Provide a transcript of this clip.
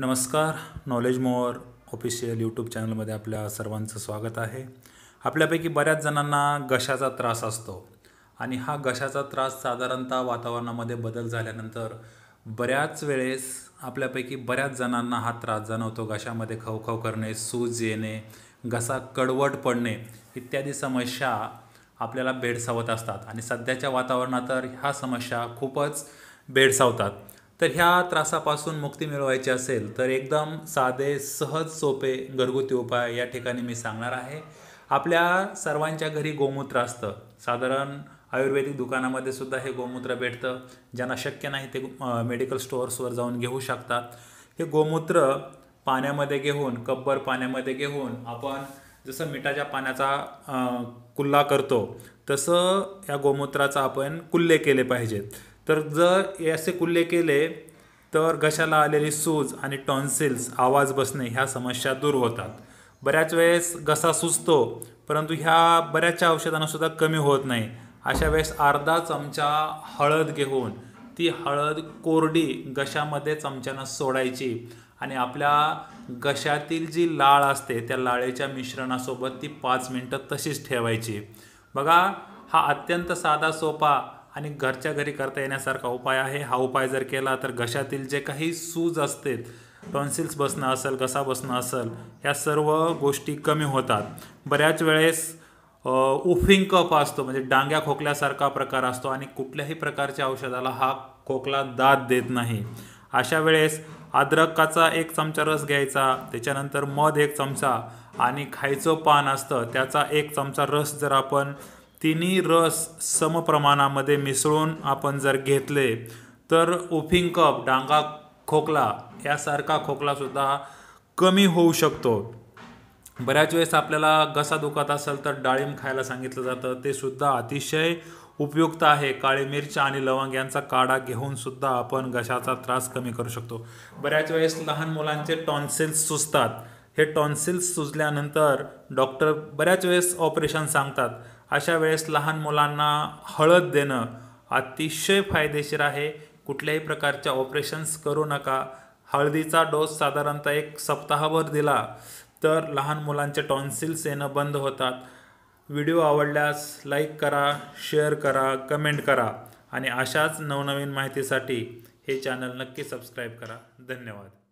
नमस्कार knowledge mower official YouTube चॅनलमध्ये आपल्या सर्वांचं स्वागत आहे आपल्यापैकी बऱ्याच जणांना घशाचा त्रास असतो आणि हा घशाचा त्रास साधारणतः वातावरणामध्ये बदल झाल्यानंतर बऱ्याच वेळेस आपल्यापैकी बऱ्याच जणांना हा त्रास जाणवतो घशामध्ये खवखव करणे सूज येणे घसा कडवट पडणे इत्यादी समस्या आपल्याला भेडसावत असतात आणि सध्याच्या वातावरणात तर ह्या समस्या खूपच भेडसावतात तर ह्या त्रासापासून मुक्ती मिळवायची असेल तर एकदम साधे सहज सोपे घरगुती उपाय या ठिकाणी मी सांगणार आहे आपल्या सर्वांच्या घरी गोमूत्र असतं साधारण आयुर्वेदिक दुकानामध्ये सुद्धा हे गोमूत्र भेटतं ज्यांना शक्य नाही ते मेडिकल स्टोअर्सवर जाऊन घेऊ शकतात हे गोमूत्र पाण्यामध्ये घेऊन कब्बर पाण्यामध्ये घेऊन आपण जसं मिठाच्या पाण्याचा कुल्ला करतो तसं या गोमूत्राचा आपण कुल्ले केले पाहिजेत तर जर असे कुल्ले केले तर घशाला आलेली सूज आणि टॉन्सिल्स आवाज बसणे ह्या समस्या दूर होतात बऱ्याच वेळेस घसा सुजतो परंतु ह्या बऱ्याचशा औषधांनासुद्धा कमी होत नाही अशा वेळेस अर्धा चमचा हळद घेऊन ती हळद कोरडी घशामध्ये चमच्यानं सोडायची आणि आपल्या घशातील जी लाळ असते त्या लाळेच्या मिश्रणासोबत ती पाच मिनटं तशीच ठेवायची बघा हा अत्यंत साधा सोपा आणि घरच्या घरी करता येण्यासारखा उपाय आहे हा उपाय जर केला तर घशातील जे काही सूज असते टॉन्सिल्स बसणं असेल घसा बसणं असेल ह्या सर्व गोष्टी कमी होतात बऱ्याच वेळेस उफिंग कफ असतो म्हणजे डांग्या खोकल्यासारखा प्रकार असतो आणि कुठल्याही प्रकारच्या औषधाला हा खोकला दाद देत नाही अशा वेळेस अद्रकाचा एक चमचा रस घ्यायचा त्याच्यानंतर मध एक चमचा आणि खायचं पान असतं त्याचा एक चमचा रस जर आपण तिन्ही रस समप्रमाणामध्ये मिसळून आपण जर घेतले तर उफिंग कप डांगा खोकला यासारखा खोकलासुद्धा कमी होऊ शकतो बऱ्याच वेळेस आपल्याला घसा दुखत असेल तर डाळिंब खायला सांगितलं जातं ते सुद्धा अतिशय उपयुक्त आहे काळी मिरची आणि लवंग यांचा काढा घेऊन सुद्धा आपण घशाचा त्रास कमी करू शकतो बऱ्याच वेळेस लहान मुलांचे टॉन्सिल्स सुजतात हे टॉन्सिल्स सुजल्यानंतर डॉक्टर बऱ्याच वेळेस ऑपरेशन सांगतात अशा वेळेस लहान मुलांना हळद देणं अतिशय फायदेशीर आहे कुठल्याही प्रकारच्या ऑपरेशन्स करू नका हळदीचा डोस साधारणतः एक सप्ताहाभर दिला तर लहान मुलांचे टॉन्सिल्स येणं बंद होतात व्हिडिओ आवडल्यास लाईक करा शेअर करा कमेंट करा आणि अशाच नवनवीन माहितीसाठी हे चॅनल नक्की सबस्क्राईब करा धन्यवाद